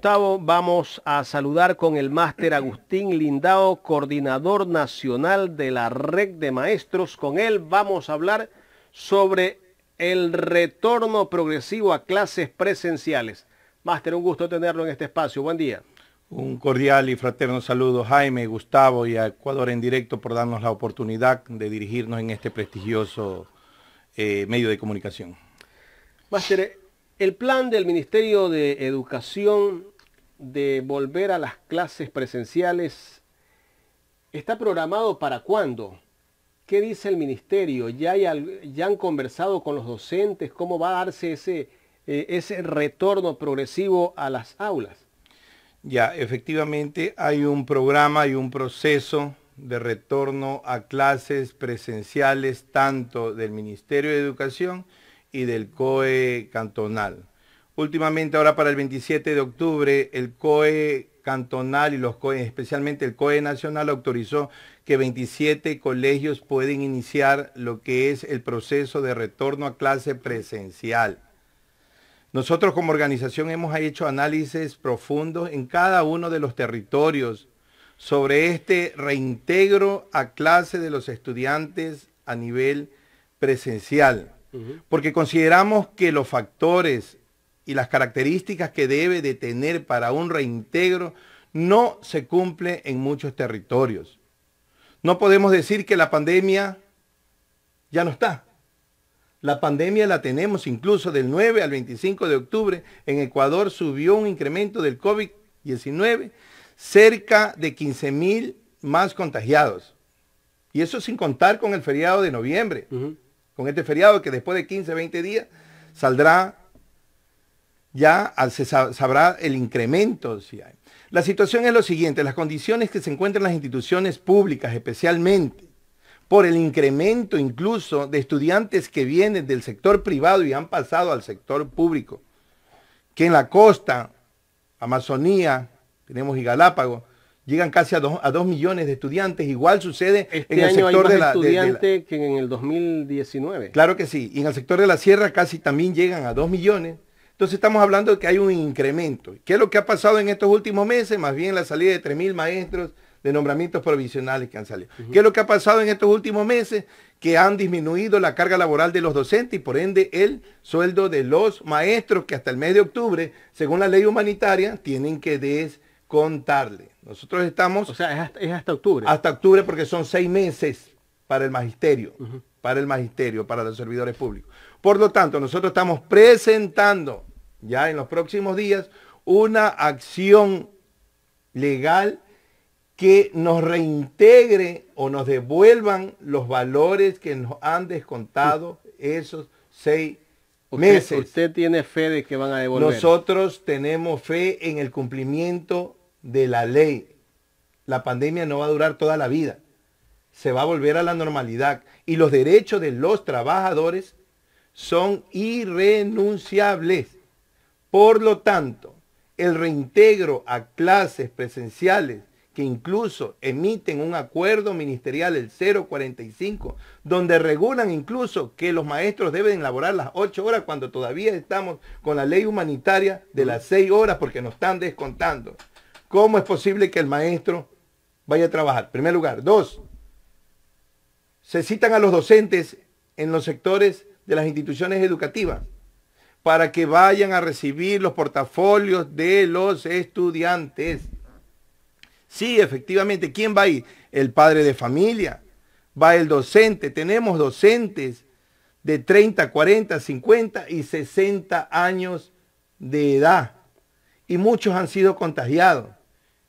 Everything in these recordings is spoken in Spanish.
Gustavo, vamos a saludar con el máster Agustín Lindao, coordinador nacional de la red de maestros. Con él vamos a hablar sobre el retorno progresivo a clases presenciales. Máster, un gusto tenerlo en este espacio. Buen día. Un cordial y fraterno saludo Jaime, Gustavo y a Ecuador en directo por darnos la oportunidad de dirigirnos en este prestigioso eh, medio de comunicación. Máster, el plan del Ministerio de Educación de volver a las clases presenciales está programado para cuándo? ¿Qué dice el ministerio? ¿Ya, ya han conversado con los docentes? ¿Cómo va a darse ese, eh, ese retorno progresivo a las aulas? Ya, efectivamente hay un programa y un proceso de retorno a clases presenciales tanto del Ministerio de Educación y del COE cantonal. Últimamente, ahora para el 27 de octubre, el COE cantonal y los COE, especialmente el COE nacional, autorizó que 27 colegios pueden iniciar lo que es el proceso de retorno a clase presencial. Nosotros como organización hemos hecho análisis profundos en cada uno de los territorios sobre este reintegro a clase de los estudiantes a nivel presencial porque consideramos que los factores y las características que debe de tener para un reintegro no se cumple en muchos territorios. No podemos decir que la pandemia ya no está. La pandemia la tenemos incluso del 9 al 25 de octubre. En Ecuador subió un incremento del COVID-19, cerca de 15.000 mil más contagiados. Y eso sin contar con el feriado de noviembre con este feriado que después de 15, 20 días saldrá ya, se sabrá el incremento si La situación es lo siguiente, las condiciones que se encuentran las instituciones públicas especialmente por el incremento incluso de estudiantes que vienen del sector privado y han pasado al sector público, que en la costa, Amazonía, tenemos y Galápagos, llegan casi a 2 millones de estudiantes. Igual sucede en este el sector de la... estudiantes que en el 2019. Claro que sí. Y en el sector de la sierra casi también llegan a 2 millones. Entonces estamos hablando de que hay un incremento. ¿Qué es lo que ha pasado en estos últimos meses? Más bien la salida de 3.000 maestros de nombramientos provisionales que han salido. ¿Qué es lo que ha pasado en estos últimos meses? Que han disminuido la carga laboral de los docentes y por ende el sueldo de los maestros que hasta el mes de octubre, según la ley humanitaria, tienen que des contarle. Nosotros estamos... O sea, es hasta, octubre. Hasta octubre porque son seis meses para el magisterio, para el magisterio, para los servidores públicos. Por lo tanto, nosotros estamos presentando ya en los próximos días una acción legal que nos reintegre o nos devuelvan los valores que nos han descontado esos seis meses. usted tiene fe de que van a devolver. Nosotros tenemos fe en el cumplimiento de la ley, la pandemia no va a durar toda la vida. Se va a volver a la normalidad. Y los derechos de los trabajadores son irrenunciables. Por lo tanto, el reintegro a clases presenciales que incluso emiten un acuerdo ministerial, el 045, donde regulan incluso que los maestros deben elaborar las 8 horas cuando todavía estamos con la ley humanitaria de las 6 horas porque nos están descontando. ¿Cómo es posible que el maestro vaya a trabajar? En primer lugar. Dos, se citan a los docentes en los sectores de las instituciones educativas para que vayan a recibir los portafolios de los estudiantes. Sí, efectivamente, ¿quién va ahí? El padre de familia, va el docente. Tenemos docentes de 30, 40, 50 y 60 años de edad y muchos han sido contagiados.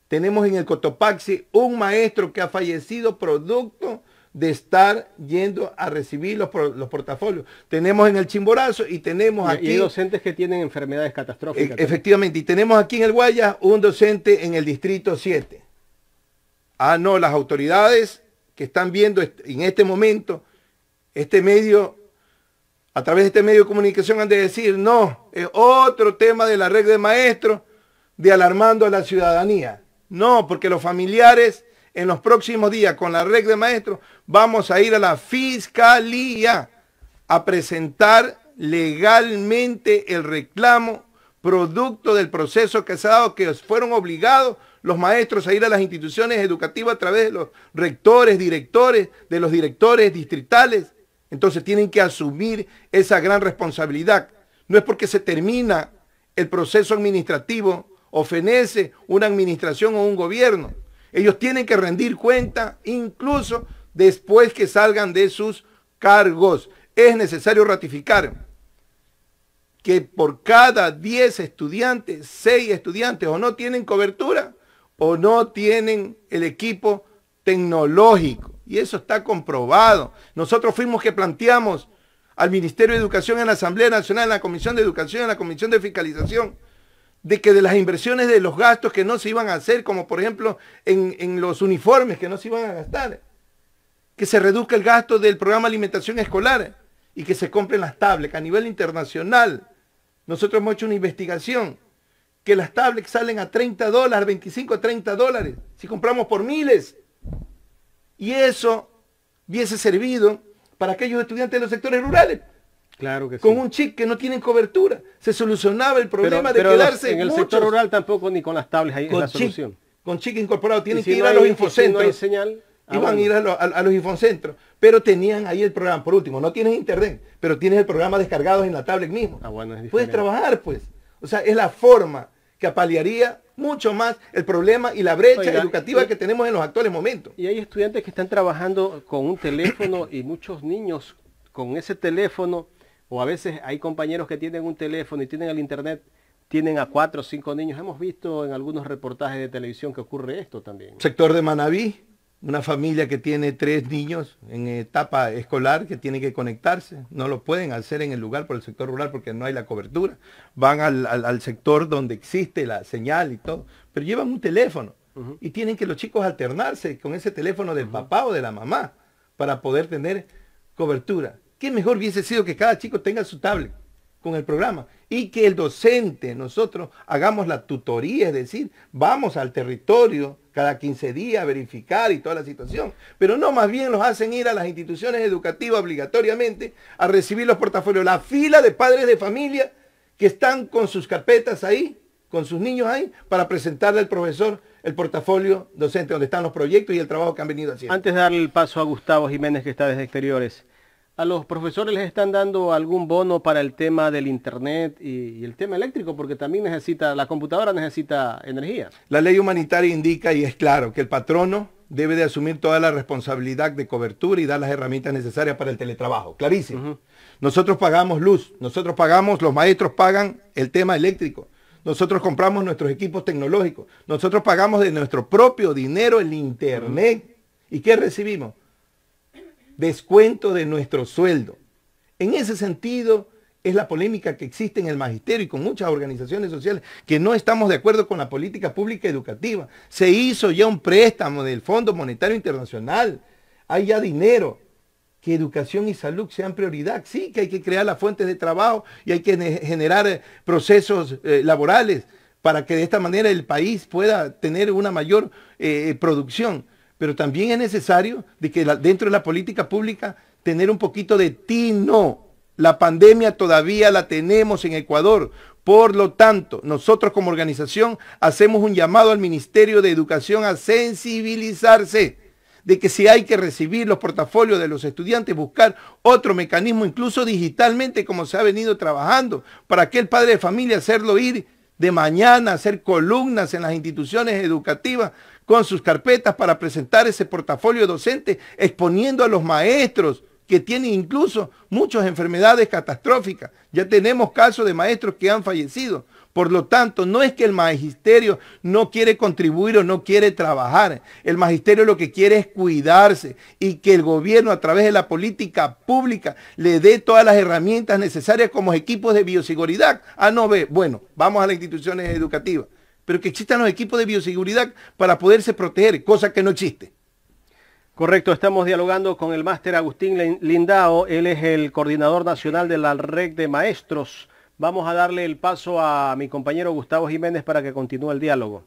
Tenemos en el Cotopaxi un maestro que ha fallecido producto de estar yendo a recibir los, portafolios. Tenemos en el Chimborazo y tenemos aquí... docentes que tienen enfermedades catastróficas. E, efectivamente, y tenemos aquí en el Guayas un docente en el Distrito 7. Ah, no, las autoridades que están viendo en este momento este medio, a través de este medio de comunicación han de decir, no, es otro tema de la red de maestros de alarmando a la ciudadanía. No, porque los familiares en los próximos días con la red de maestros vamos a ir a la fiscalía a presentar legalmente el reclamo producto del proceso que se ha dado, que fueron obligados los maestros a ir a las instituciones educativas a través de los rectores, directores, de los directores distritales. Entonces tienen que asumir esa gran responsabilidad. No es porque se termina el proceso administrativo ofenece una administración o un gobierno. Ellos tienen que rendir cuenta incluso después que salgan de sus cargos. Es necesario ratificar que por cada 10 estudiantes, 6 estudiantes o no tienen cobertura o no tienen el equipo tecnológico. Y eso está comprobado. Nosotros fuimos que planteamos al Ministerio de Educación en la Asamblea Nacional, en la Comisión de Educación, en la Comisión de Fiscalización, de que de las inversiones de los gastos que no se iban a hacer, como por ejemplo en, los uniformes que no se iban a gastar, que se reduzca el gasto del programa de alimentación escolar y que se compren las tablets a nivel internacional. Nosotros hemos hecho una investigación que las tablets salen a 30 dólares, 25, 30 dólares, si compramos por miles. Y eso hubiese servido para aquellos estudiantes de los sectores rurales que con un chip que no tienen cobertura. Se solucionaba el problema de quedarse en el sector rural tampoco ni con las tablets ahí la solución. Con chip incorporado tienen que ir a los infocentros. señal, iban a ir a, los infocentros, pero tenían ahí el programa. Por último, no tienes internet, pero tienes el programa descargado en la tablet mismo. Ah, bueno, es Puedes trabajar, pues. O sea, es la forma que apalearía mucho más el problema y la brecha educativa que tenemos en los actuales momentos. Y hay estudiantes que están trabajando con un teléfono y muchos niños con ese teléfono o a veces hay compañeros que tienen un teléfono y tienen el internet, tienen a cuatro o cinco niños. Hemos visto en algunos reportajes de televisión que ocurre esto también. Sector de Manabí, una familia que tiene tres niños en etapa escolar que tienen que conectarse. No lo pueden hacer en el lugar por el sector rural porque no hay la cobertura. Van al, sector donde existe la señal y todo. Pero llevan un teléfono y tienen que los chicos alternarse con ese teléfono del papá o de la mamá para poder tener cobertura. ¿Qué mejor hubiese sido que cada chico tenga su tablet con el programa y que el docente, nosotros hagamos la tutoría, es decir, vamos al territorio cada 15 días a verificar y toda la situación. Pero no, más bien los hacen ir a las instituciones educativas obligatoriamente a recibir los portafolios. La fila de padres de familia que están con sus carpetas ahí, con sus niños ahí, para presentarle al profesor el portafolio docente, donde están los proyectos y el trabajo que han venido haciendo. Antes de darle el paso a Gustavo Jiménez, que está desde Exteriores, a los profesores les están dando algún bono para el tema del internet y, el tema eléctrico, porque también necesita, la computadora necesita energía. La ley humanitaria indica y es claro que el patrono debe de asumir toda la responsabilidad de cobertura y dar las herramientas necesarias para el teletrabajo. Clarísimo. Nosotros pagamos luz, nosotros pagamos, los maestros pagan el tema eléctrico. Nosotros compramos nuestros equipos tecnológicos. Nosotros pagamos de nuestro propio dinero el internet. ¿Y qué recibimos? descuento de nuestro sueldo. En ese sentido, es la polémica que existe en el magisterio y con muchas organizaciones sociales que no estamos de acuerdo con la política pública educativa. Se hizo ya un préstamo del Fondo Monetario Internacional. Hay ya dinero. Que educación y salud sean prioridad. Sí, que hay que crear las fuentes de trabajo y hay que generar eh, procesos eh, laborales para que de esta manera el país pueda tener una mayor eh, producción pero también es necesario de que dentro de la política pública tener un poquito de tino. La pandemia todavía la tenemos en Ecuador. Por lo tanto, nosotros como organización hacemos un llamado al Ministerio de Educación a sensibilizarse de que si hay que recibir los portafolios de los estudiantes, buscar otro mecanismo, incluso digitalmente, como se ha venido trabajando, para que el padre de familia hacerlo ir de mañana, hacer columnas en las instituciones educativas con sus carpetas para presentar ese portafolio docente, exponiendo a los maestros que tienen incluso muchas enfermedades catastróficas. Ya tenemos casos de maestros que han fallecido. Por lo tanto, no es que el magisterio no quiere contribuir o no quiere trabajar. El magisterio lo que quiere es cuidarse y que el gobierno a través de la política pública le dé todas las herramientas necesarias como equipos de bioseguridad. a no ve. Bueno, vamos a las instituciones educativas pero que existan los equipos de bioseguridad para poderse proteger, cosa que no existe. Correcto, estamos dialogando con el máster Agustín Lindao, él es el coordinador nacional de la red de maestros. Vamos a darle el paso a mi compañero Gustavo Jiménez para que continúe el diálogo.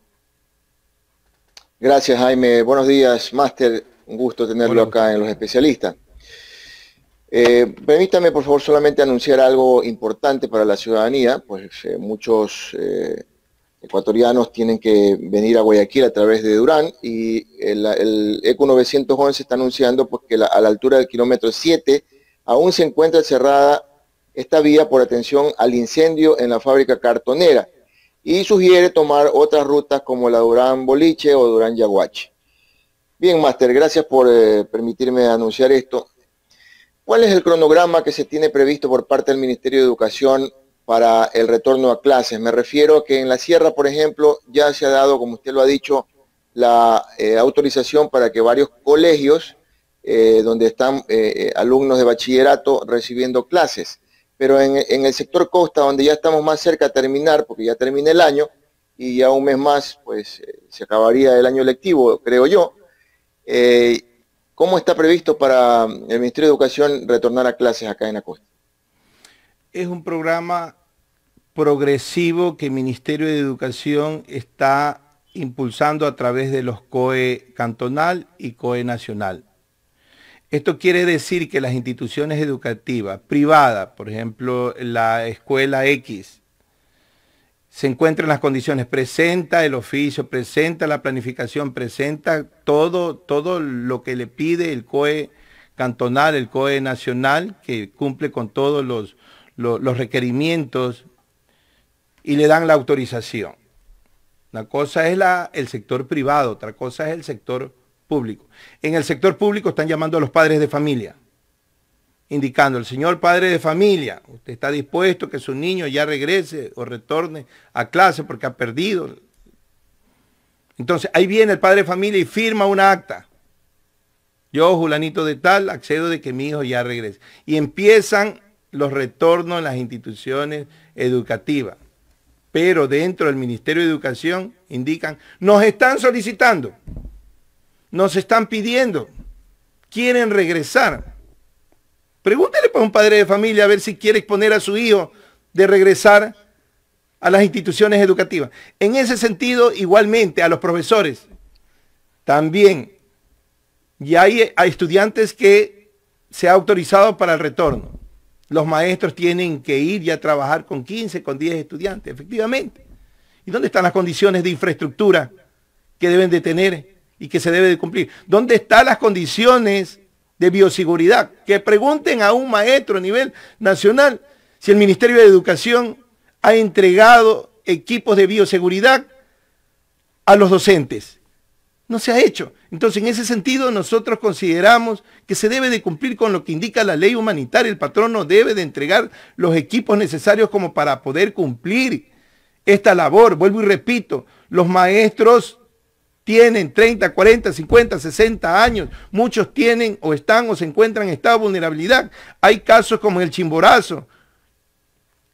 Gracias Jaime, buenos días máster, un gusto tenerlo acá en Los Especialistas. Eh, permítame por favor solamente anunciar algo importante para la ciudadanía, pues eh, muchos... Eh, ecuatorianos tienen que venir a Guayaquil a través de Durán y el, el e ECO 911 está anunciando pues, que a la altura del kilómetro 7 aún se encuentra cerrada esta vía por atención al incendio en la fábrica cartonera y sugiere tomar otras rutas como la Durán Boliche o Durán Yaguache. Bien, Master, gracias por eh, permitirme anunciar esto. ¿Cuál es el cronograma que se tiene previsto por parte del Ministerio de Educación para el retorno a clases. Me refiero a que en la sierra, por ejemplo, ya se ha dado, como usted lo ha dicho, la eh, autorización para que varios colegios eh, donde están eh, alumnos de bachillerato recibiendo clases. Pero en, el sector costa, donde ya estamos más cerca de terminar, porque ya termina el año y ya un mes más, pues se acabaría el año lectivo, creo yo. ¿Cómo está previsto para el Ministerio de Educación retornar a clases acá en la costa? es un programa progresivo que el Ministerio de Educación está impulsando a través de los COE cantonal y COE nacional. Esto quiere decir que las instituciones educativas privadas, por ejemplo la escuela X, se encuentran en las condiciones, presenta el oficio, presenta la planificación, presenta todo, todo lo que le pide el COE cantonal, el COE nacional, que cumple con todos los los requerimientos y le dan la autorización. Una cosa es la, el sector privado, otra cosa es el sector público. En el sector público están llamando a los padres de familia, indicando, el señor padre de familia, usted está dispuesto que su niño ya regrese o retorne a clase porque ha perdido. Entonces, ahí viene el padre de familia y firma una acta. Yo, Julanito de tal, accedo de que mi hijo ya regrese. Y empiezan los retornos en las instituciones educativas. Pero dentro del Ministerio de Educación indican, nos están solicitando, nos están pidiendo, quieren regresar. Pregúntele por pues, un padre de familia a ver si quiere exponer a su hijo de regresar a las instituciones educativas. En ese sentido, igualmente, a los profesores también. Y hay, eh, hay estudiantes que se ha autorizado para el retorno. Los maestros tienen que ir ya a trabajar con 15, con 10 estudiantes, efectivamente. ¿Y dónde están las condiciones de infraestructura que deben de tener y que se debe de cumplir? ¿Dónde están las condiciones de bioseguridad? Que pregunten a un maestro a nivel nacional si el Ministerio de Educación ha entregado equipos de bioseguridad a los docentes no se ha hecho. Entonces, en ese sentido, nosotros consideramos que se debe de cumplir con lo que indica la ley humanitaria. El patrono debe de entregar los equipos necesarios como para poder cumplir esta labor. Vuelvo y repito, los maestros tienen 30, 40, 50, 60 años. Muchos tienen o están o se encuentran en estado de vulnerabilidad. Hay casos como el Chimborazo,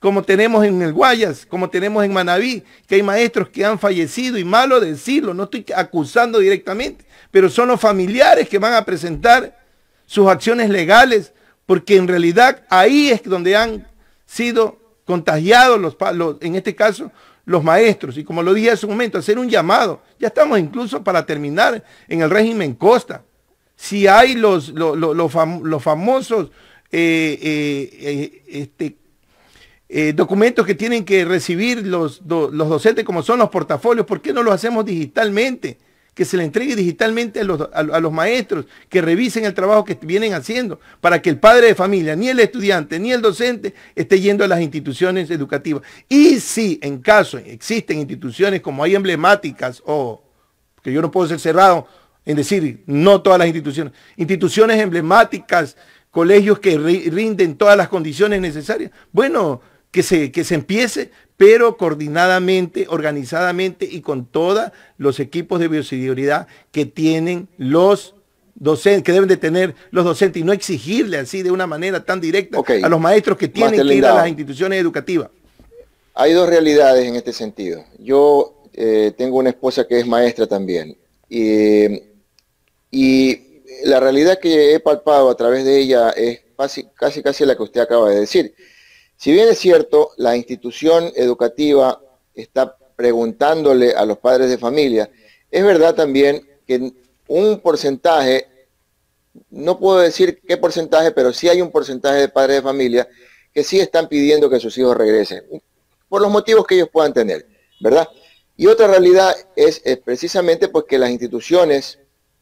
como tenemos en el Guayas, como tenemos en Manabí, que hay maestros que han fallecido y malo decirlo, no estoy acusando directamente, pero son los familiares que van a presentar sus acciones legales, porque en realidad ahí es donde han sido contagiados los, en este caso los maestros y como lo dije hace un momento, hacer un llamado. Ya estamos incluso para terminar en el régimen Costa. Si hay los, los, famosos eh, eh, eh, este, eh, documentos que tienen que recibir los, los, docentes como son los portafolios, ¿por qué no los hacemos digitalmente? Que se le entregue digitalmente a los, a los maestros, que revisen el trabajo que vienen haciendo, para que el padre de familia, ni el estudiante, ni el docente esté yendo a las instituciones educativas. Y si en caso existen instituciones como hay emblemáticas o que yo no puedo ser cerrado en decir, no todas las instituciones, instituciones emblemáticas, colegios que rinden todas las condiciones necesarias. Bueno, que se, empiece, pero coordinadamente, organizadamente y con todos los equipos de bioseguridad que tienen los docentes, que deben de tener los docentes y no exigirle así de una manera tan directa a los maestros que tienen que ir a las instituciones educativas. Hay dos realidades en este sentido. Yo eh, tengo una esposa que es maestra también y, la realidad que he palpado a través de ella es casi, casi la que usted acaba de decir. Si bien es cierto, la institución educativa está preguntándole a los padres de familia, es verdad también que un porcentaje, no puedo decir qué porcentaje, pero sí hay un porcentaje de padres de familia que sí están pidiendo que sus hijos regresen, por los motivos que ellos puedan tener, ¿verdad? Y otra realidad es, eh, precisamente porque las instituciones,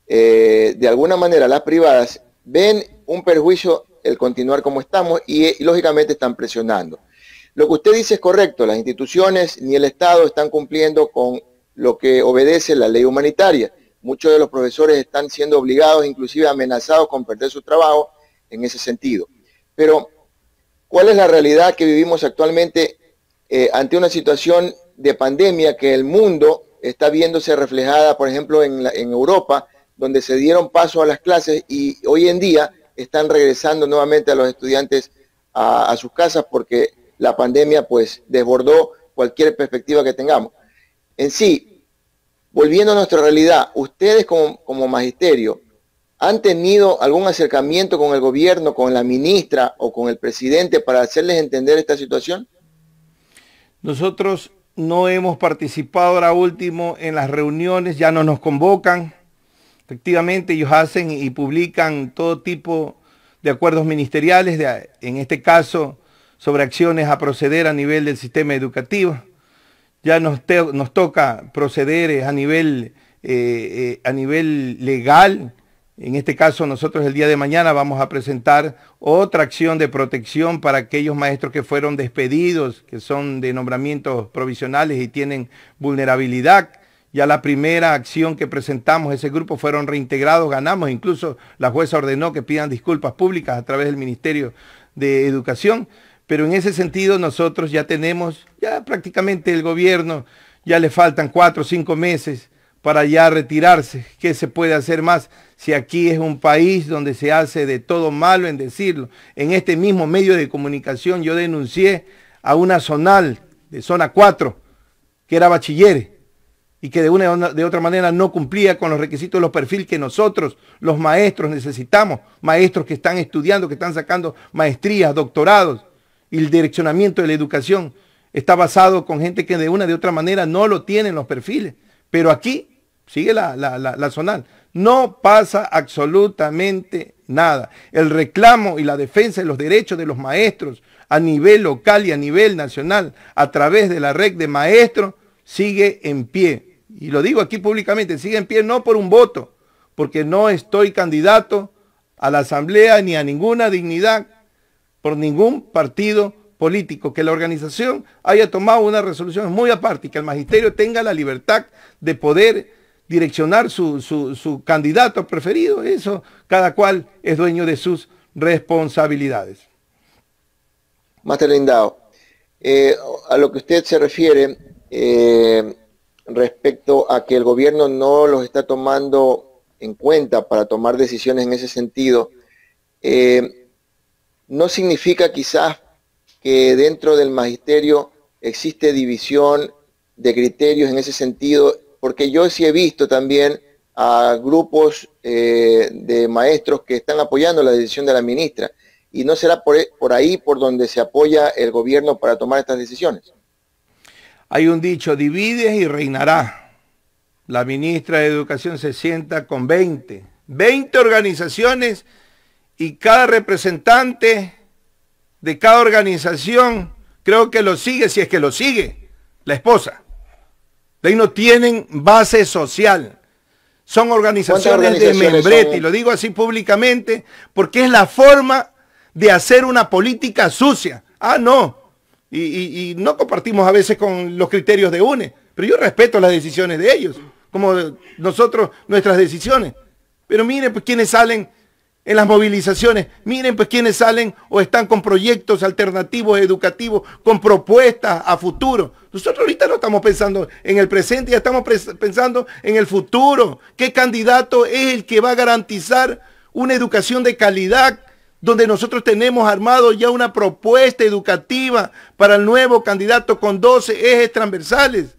eh, de alguna manera las privadas, ven un perjuicio el continuar como estamos y, eh, lógicamente están presionando. Lo que usted dice es correcto, las instituciones ni el Estado están cumpliendo con lo que obedece la ley humanitaria. Muchos de los profesores están siendo obligados, inclusive amenazados con perder su trabajo en ese sentido. Pero, ¿cuál es la realidad que vivimos actualmente eh, ante una situación de pandemia que el mundo está viéndose reflejada, por ejemplo, en, en Europa, donde se dieron paso a las clases y hoy en día están regresando nuevamente a los estudiantes a, sus casas porque la pandemia pues desbordó cualquier perspectiva que tengamos. En sí, volviendo a nuestra realidad, ustedes como magisterio, ¿Han tenido algún acercamiento con el gobierno, con la ministra o con el presidente para hacerles entender esta situación? Nosotros no hemos participado ahora último en las reuniones, ya no nos convocan. Efectivamente, ellos hacen y publican todo tipo de acuerdos ministeriales, en este caso sobre acciones a proceder a nivel del sistema educativo. Ya nos, toca proceder eh, a nivel, eh, eh, a nivel legal. En este caso, nosotros el día de mañana vamos a presentar otra acción de protección para aquellos maestros que fueron despedidos, que son de nombramientos provisionales y tienen vulnerabilidad ya la primera acción que presentamos ese grupo fueron reintegrados, ganamos, incluso la jueza ordenó que pidan disculpas públicas a través del Ministerio de Educación, pero en ese sentido nosotros ya tenemos, ya prácticamente el gobierno, ya le faltan cuatro o cinco meses para ya retirarse. ¿Qué se puede hacer más si aquí es un país donde se hace de todo malo en decirlo? En este mismo medio de comunicación yo denuncié a una zonal de zona 4, que era bachiller, y que de una de otra manera no cumplía con los requisitos de los perfiles que nosotros, los maestros, necesitamos. Maestros que están estudiando, que están sacando maestrías, doctorados. Y el direccionamiento de la educación está basado con gente que de una de otra manera no lo tienen los perfiles. Pero aquí sigue la, la, zonal. No pasa absolutamente nada. El reclamo y la defensa de los derechos de los maestros a nivel local y a nivel nacional a través de la red de maestros sigue en pie. Y lo digo aquí públicamente, sigue en pie no por un voto, porque no estoy candidato a la asamblea ni a ninguna dignidad por ningún partido político, que la organización haya tomado una resolución muy aparte y que el magisterio tenga la libertad de poder direccionar su, su, su, candidato preferido, eso cada cual es dueño de sus responsabilidades. Master Lindao, eh, a lo que usted se refiere, eh, respecto a que el gobierno no los está tomando en cuenta para tomar decisiones en ese sentido, eh, no significa quizás que dentro del magisterio existe división de criterios en ese sentido, porque yo sí he visto también a grupos eh, de maestros que están apoyando la decisión de la ministra. Y no será por e, ahí por donde se apoya el gobierno para tomar estas decisiones. Hay un dicho, divides y reinará. La ministra de Educación se sienta con 20, 20 organizaciones y cada representante de cada organización creo que lo sigue, si es que lo sigue, la esposa. De ahí no tienen base social. Son organizaciones, de membrete, y lo digo así públicamente, porque es la forma de hacer una política sucia. Ah, no, y, no compartimos a veces con los criterios de UNE, pero yo respeto las decisiones de ellos, como nosotros nuestras decisiones. Pero miren pues quienes salen en las movilizaciones, miren pues quienes salen o están con proyectos alternativos educativos, con propuestas a futuro. Nosotros ahorita no estamos pensando en el presente, ya estamos pensando en el futuro. ¿Qué candidato es el que va a garantizar una educación de calidad donde nosotros tenemos armado ya una propuesta educativa para el nuevo candidato con 12 ejes transversales.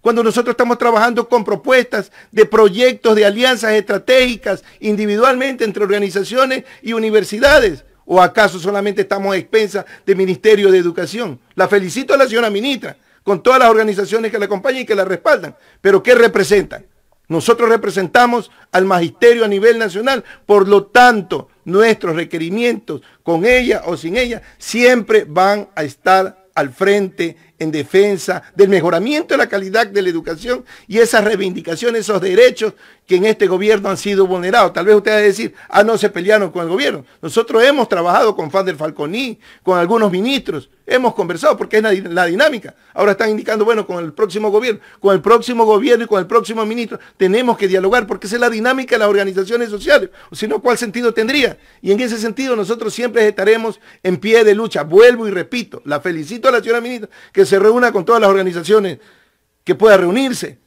Cuando nosotros estamos trabajando con propuestas de proyectos, de alianzas estratégicas, individualmente entre organizaciones y universidades. ¿O acaso solamente estamos a expensas del Ministerio de Educación? La felicito a la señora ministra, con todas las organizaciones que la acompañan y que la respaldan. Pero ¿qué representan? Nosotros representamos al magisterio a nivel nacional. Por lo tanto, nuestros requerimientos, con ella o sin ella, siempre van a estar al frente en defensa del mejoramiento de la calidad de la educación y esas reivindicaciones, esos derechos que en este gobierno han sido vulnerados. Tal vez ustedes decir, ah, no se pelearon con el gobierno. Nosotros hemos trabajado con Fander Falconi, con algunos ministros, hemos conversado porque es la, dinámica. Ahora están indicando, bueno, con el próximo gobierno, con el próximo gobierno y con el próximo ministro, tenemos que dialogar porque esa es la dinámica de las organizaciones sociales. O si no, ¿cuál sentido tendría? Y en ese sentido nosotros siempre estaremos en pie de lucha. Vuelvo y repito, la felicito a la señora ministra, que se reúna con todas las organizaciones que pueda reunirse,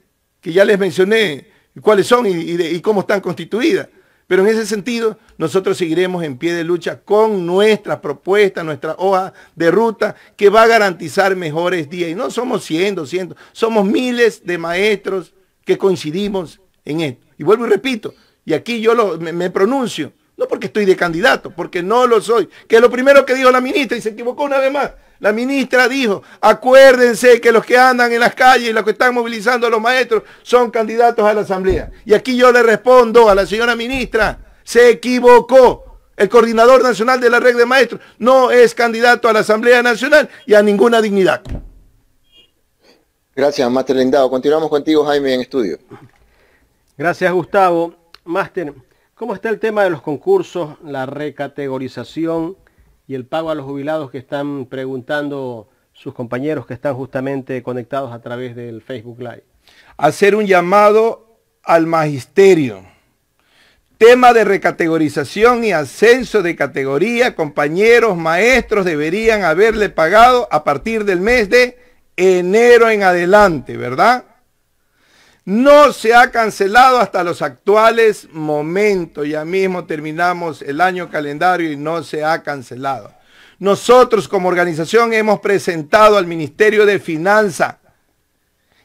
que ya les mencioné cuáles son y, cómo están constituidas. Pero en ese sentido, nosotros seguiremos en pie de lucha con nuestra propuesta, nuestra hoja de ruta, que va a garantizar mejores días. Y no somos 100, 200, somos miles de maestros que coincidimos en esto. Y vuelvo y repito, y aquí yo me, me, pronuncio, no porque estoy de candidato, porque no lo soy, que es lo primero que dijo la ministra y se equivocó una vez más. La ministra dijo, acuérdense que los que andan en las calles, los que están movilizando a los maestros, son candidatos a la asamblea. Y aquí yo le respondo a la señora ministra, se equivocó. El coordinador nacional de la red de maestros no es candidato a la Asamblea Nacional y a ninguna dignidad. Gracias, Máster Lindado. Continuamos contigo, Jaime, en estudio. Gracias, Gustavo. Máster, ¿cómo está el tema de los concursos, la recategorización y el pago a los jubilados que están preguntando sus compañeros que están justamente conectados a través del Facebook Live. Hacer un llamado al magisterio. Tema de recategorización y ascenso de categoría, compañeros, maestros deberían haberle pagado a partir del mes de enero en adelante, ¿verdad? no se ha cancelado hasta los actuales momentos. Ya mismo terminamos el año calendario y no se ha cancelado. Nosotros como organización hemos presentado al Ministerio de Finanzas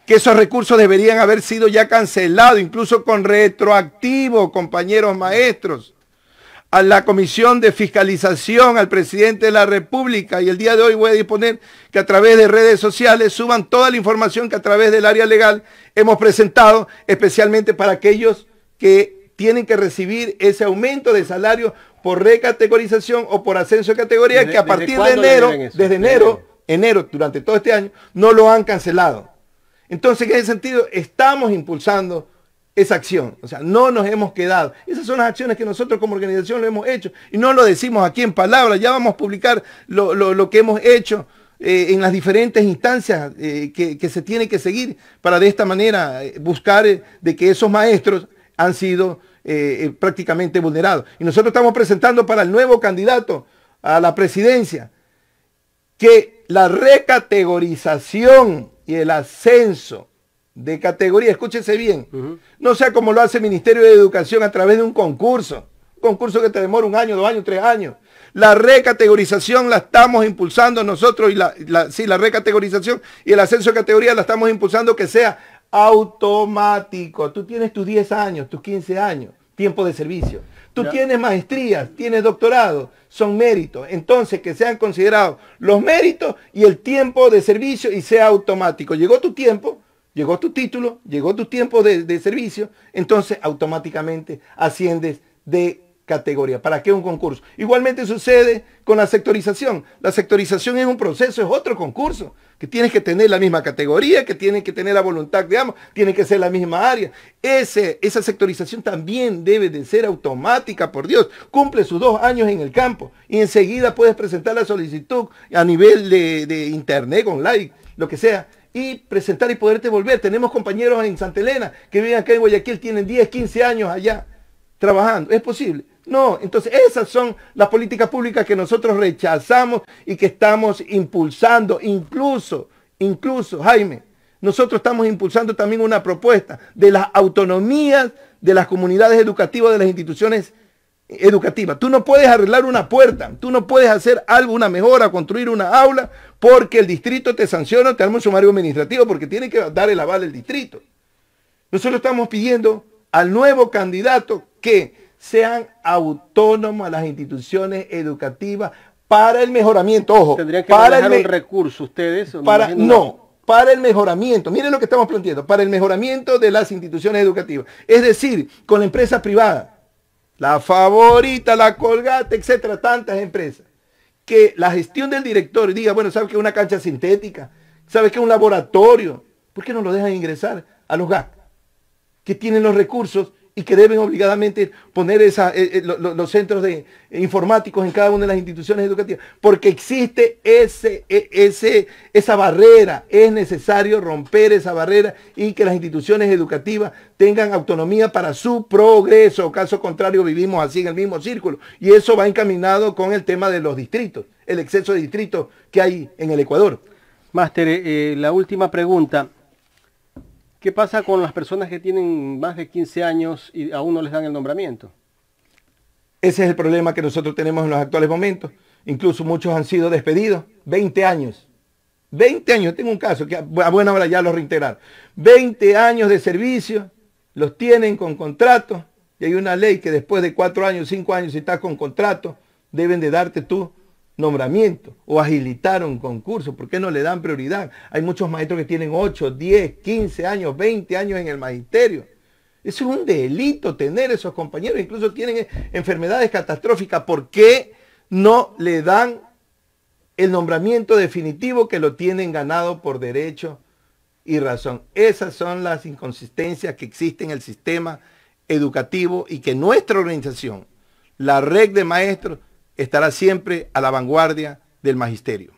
que esos recursos deberían haber sido ya cancelados, incluso con retroactivo, compañeros maestros a la Comisión de Fiscalización, al presidente de la República. Y el día de hoy voy a disponer que a través de redes sociales suban toda la información que a través del área legal hemos presentado, especialmente para aquellos que tienen que recibir ese aumento de salario por recategorización o por ascenso de categoría, que a partir de enero, desde enero, enero, durante todo este año, no lo han cancelado. Entonces, en ese sentido, estamos impulsando esa acción. O sea, no nos hemos quedado. Esas son las acciones que nosotros como organización lo hemos hecho. Y no lo decimos aquí en palabras, ya vamos a publicar lo, que hemos hecho eh, en las diferentes instancias eh, que, se tiene que seguir para de esta manera eh, buscar de que esos maestros han sido prácticamente vulnerados. Y nosotros estamos presentando para el nuevo candidato a la presidencia que la recategorización y el ascenso de categoría, escúchese bien, no sea como lo hace el Ministerio de Educación a través de un concurso, concurso que te demora un año, dos años, tres años. La recategorización la estamos impulsando nosotros y la, sí, la recategorización y el ascenso de categoría la estamos impulsando que sea automático. Tú tienes tus 10 años, tus 15 años, tiempo de servicio. Tú tienes maestrías, tienes doctorado, son méritos. Entonces, que sean considerados los méritos y el tiempo de servicio y sea automático. Llegó tu tiempo, llegó tu título, llegó tu tiempo de, servicio, entonces automáticamente asciendes de categoría. ¿Para qué un concurso? Igualmente sucede con la sectorización. La sectorización es un proceso, es otro concurso, que tienes que tener la misma categoría, que tienes que tener la voluntad digamos, tiene que ser la misma área. esa sectorización también debe de ser automática, por Dios. Cumple sus dos años en el campo y enseguida puedes presentar la solicitud a nivel de, de internet, online, lo que sea y presentar y poderte volver. Tenemos compañeros en Santa Elena que viven acá en Guayaquil, tienen 10, 15 años allá trabajando. ¿Es posible? No, entonces esas son las políticas públicas que nosotros rechazamos y que estamos impulsando, incluso, incluso, Jaime, nosotros estamos impulsando también una propuesta de las autonomías de las comunidades educativas de las instituciones educativa. Tú no puedes arreglar una puerta, tú no puedes hacer algo, una mejora, construir una aula, porque el distrito te sanciona, te arma un sumario administrativo, porque tiene que dar el aval del distrito. Nosotros estamos pidiendo al nuevo candidato que sean autónomas las instituciones educativas para el mejoramiento. Ojo, tendría que para el recurso ustedes. no, para el mejoramiento. Miren lo que estamos planteando, para el mejoramiento de las instituciones educativas. Es decir, con la empresa privada la favorita, la colgata, etcétera, tantas empresas, que la gestión del director diga, bueno, ¿sabes que es una cancha sintética? ¿Sabes que es un laboratorio? ¿Por qué no lo dejan ingresar a los GAC? Que tienen los recursos y que deben obligadamente poner esa, eh, eh, los centros de, informáticos en cada una de las instituciones educativas, porque existe e, ese, esa barrera, es necesario romper esa barrera y que las instituciones educativas tengan autonomía para su progreso, caso contrario vivimos así en el mismo círculo, y eso va encaminado con el tema de los distritos, el exceso de distritos que hay en el Ecuador. Máster, eh, la última pregunta. ¿Qué pasa con las personas que tienen más de 15 años y aún no les dan el nombramiento? Ese es el problema que nosotros tenemos en los actuales momentos. Incluso muchos han sido despedidos. 20 años. 20 años. Tengo un caso que a buena hora ya lo reintegrar. 20 años de servicio. Los tienen con contrato. Y hay una ley que después de 4 años, 5 años, si estás con contrato, deben de darte tú nombramiento o agilitar un concurso? ¿Por qué no le dan prioridad? Hay muchos maestros que tienen 8, 10, 15 años, 20 años en el magisterio. Eso es un delito tener esos compañeros, incluso tienen enfermedades catastróficas. ¿Por qué no le dan el nombramiento definitivo que lo tienen ganado por derecho y razón? Esas son las inconsistencias que existen en el sistema educativo y que nuestra organización, la red de maestros, estará siempre a la vanguardia del magisterio.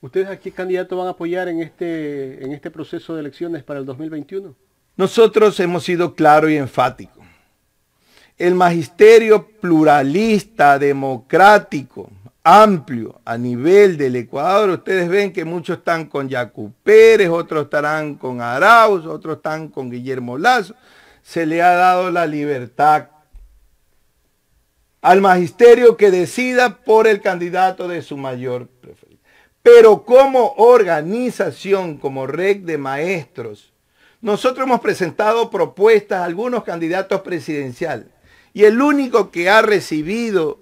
¿Ustedes a qué candidato van a apoyar en este, en este proceso de elecciones para el 2021? Nosotros hemos sido claro y enfático. El magisterio pluralista, democrático, amplio a nivel del Ecuador. Ustedes ven que muchos están con Yacu Pérez, otros estarán con Arauz, otros están con Guillermo Lazo. Se le ha dado la libertad al magisterio que decida por el candidato de su mayor preferencia. Pero como organización, como red de maestros, nosotros hemos presentado propuestas a algunos candidatos presidenciales y el único que ha recibido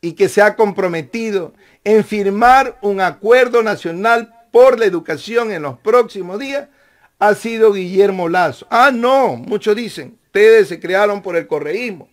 y que se ha comprometido en firmar un acuerdo nacional por la educación en los próximos días ha sido Guillermo Lazo. Ah, no, muchos dicen, ustedes se crearon por el correísmo.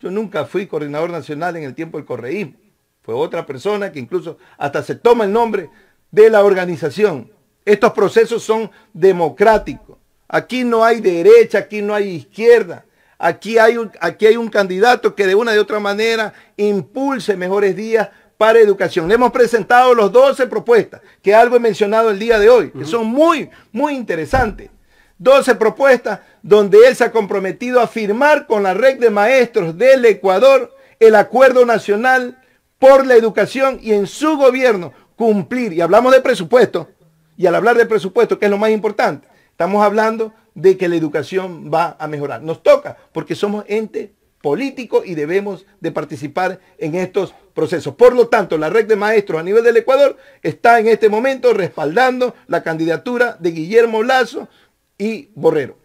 Yo nunca fui coordinador nacional en el tiempo del correísmo. Fue otra persona que incluso hasta se toma el nombre de la organización. Estos procesos son democráticos. Aquí no hay derecha, aquí no hay izquierda. Aquí hay, un, aquí hay un candidato que de una de otra manera impulse mejores días para educación. Le hemos presentado los 12 propuestas que algo he mencionado el día de hoy, que son muy, muy interesantes. 12 propuestas donde él se ha comprometido a firmar con la red de maestros del Ecuador el acuerdo nacional por la educación y en su gobierno cumplir, y hablamos de presupuesto, y al hablar de presupuesto, que es lo más importante, estamos hablando de que la educación va a mejorar. Nos toca porque somos ente político y debemos de participar en estos procesos. Por lo tanto, la red de maestros a nivel del Ecuador está en este momento respaldando la candidatura de Guillermo Lazo y Borrero.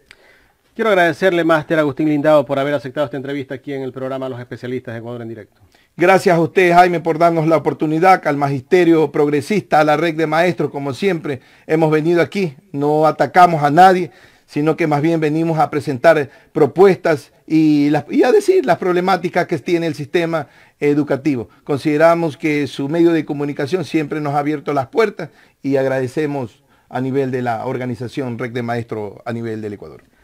Quiero agradecerle, Máster Agustín Lindado, por haber aceptado esta entrevista aquí en el programa Los Especialistas de Ecuador en Directo. Gracias a usted, Jaime, por darnos la oportunidad, al Magisterio Progresista, a la Red de Maestros, como siempre hemos venido aquí, no atacamos a nadie, sino que más bien venimos a presentar propuestas y a decir las problemáticas que tiene el sistema educativo. Consideramos que su medio de comunicación siempre nos ha abierto las puertas y agradecemos a nivel de la organización REC de Maestro a nivel del Ecuador.